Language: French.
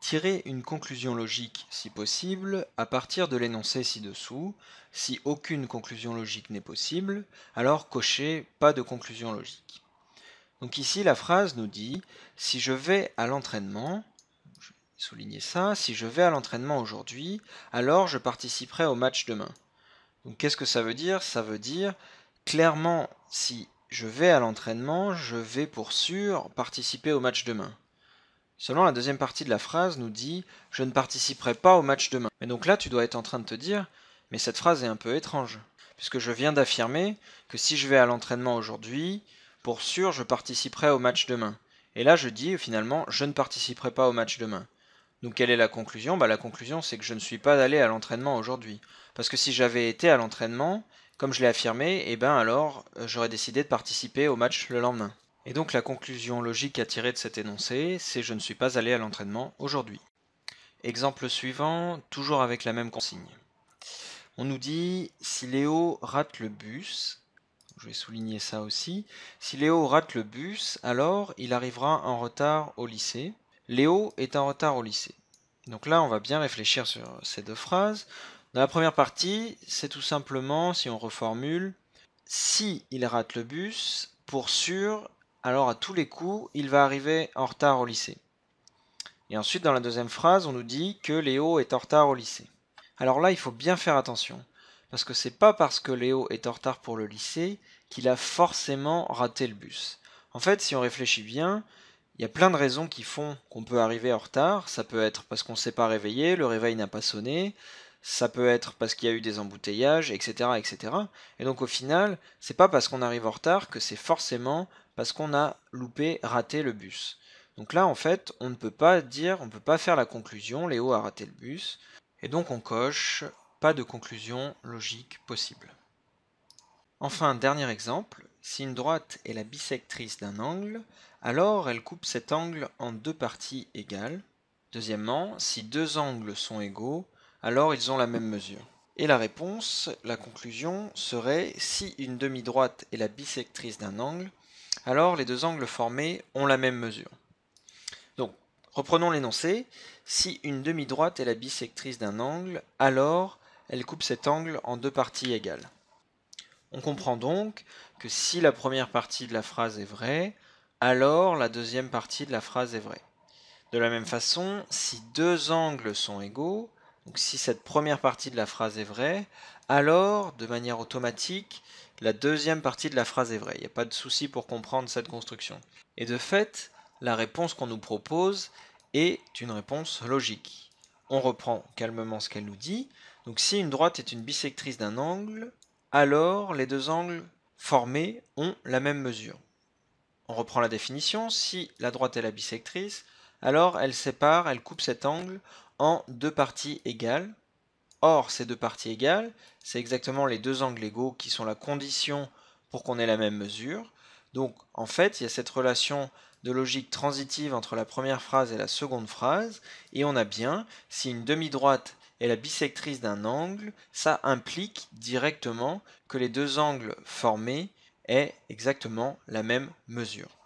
« Tirer une conclusion logique, si possible, à partir de l'énoncé ci-dessous. Si aucune conclusion logique n'est possible, alors cochez pas de conclusion logique. Donc ici, la phrase nous dit « Si je vais à l'entraînement, je vais souligner ça, si je vais à l'entraînement aujourd'hui, alors je participerai au match demain. » Donc qu'est-ce que ça veut dire Ça veut dire, clairement, si je vais à l'entraînement, je vais pour sûr participer au match demain. Selon la deuxième partie de la phrase nous dit Je ne participerai pas au match demain. Mais donc là, tu dois être en train de te dire Mais cette phrase est un peu étrange, puisque je viens d'affirmer que si je vais à l'entraînement aujourd'hui, pour sûr, je participerai au match demain. Et là, je dis finalement Je ne participerai pas au match demain. Donc quelle est la conclusion bah, La conclusion, c'est que je ne suis pas allé à l'entraînement aujourd'hui. Parce que si j'avais été à l'entraînement, comme je l'ai affirmé, et eh ben alors euh, j'aurais décidé de participer au match le lendemain. Et donc la conclusion logique à tirer de cet énoncé, c'est je ne suis pas allé à l'entraînement aujourd'hui. Exemple suivant, toujours avec la même consigne. On nous dit si Léo rate le bus, je vais souligner ça aussi, si Léo rate le bus, alors il arrivera en retard au lycée. Léo est en retard au lycée. Donc là, on va bien réfléchir sur ces deux phrases. Dans la première partie, c'est tout simplement, si on reformule, si il rate le bus, pour sûr, alors à tous les coups, il va arriver en retard au lycée. Et ensuite, dans la deuxième phrase, on nous dit que Léo est en retard au lycée. Alors là, il faut bien faire attention, parce que c'est pas parce que Léo est en retard pour le lycée qu'il a forcément raté le bus. En fait, si on réfléchit bien, il y a plein de raisons qui font qu'on peut arriver en retard. Ça peut être parce qu'on ne s'est pas réveillé, le réveil n'a pas sonné, ça peut être parce qu'il y a eu des embouteillages, etc. etc. Et donc au final, c'est pas parce qu'on arrive en retard que c'est forcément parce qu'on a loupé, raté le bus. Donc là, en fait, on ne peut pas dire, on ne peut pas faire la conclusion, Léo a raté le bus. Et donc on coche, pas de conclusion logique possible. Enfin, dernier exemple, si une droite est la bisectrice d'un angle, alors elle coupe cet angle en deux parties égales. Deuxièmement, si deux angles sont égaux, alors ils ont la même mesure. Et la réponse, la conclusion, serait si une demi-droite est la bisectrice d'un angle, alors les deux angles formés ont la même mesure. Donc, reprenons l'énoncé. Si une demi-droite est la bisectrice d'un angle, alors elle coupe cet angle en deux parties égales. On comprend donc que si la première partie de la phrase est vraie, alors la deuxième partie de la phrase est vraie. De la même façon, si deux angles sont égaux, donc si cette première partie de la phrase est vraie, alors de manière automatique, la deuxième partie de la phrase est vraie. Il n'y a pas de souci pour comprendre cette construction. Et de fait, la réponse qu'on nous propose est une réponse logique. On reprend calmement ce qu'elle nous dit. Donc si une droite est une bisectrice d'un angle, alors les deux angles formés ont la même mesure. On reprend la définition. Si la droite est la bisectrice, alors elle sépare, elle coupe cet angle en deux parties égales. Or, ces deux parties égales, c'est exactement les deux angles égaux qui sont la condition pour qu'on ait la même mesure. Donc, en fait, il y a cette relation de logique transitive entre la première phrase et la seconde phrase, et on a bien, si une demi-droite est la bisectrice d'un angle, ça implique directement que les deux angles formés aient exactement la même mesure.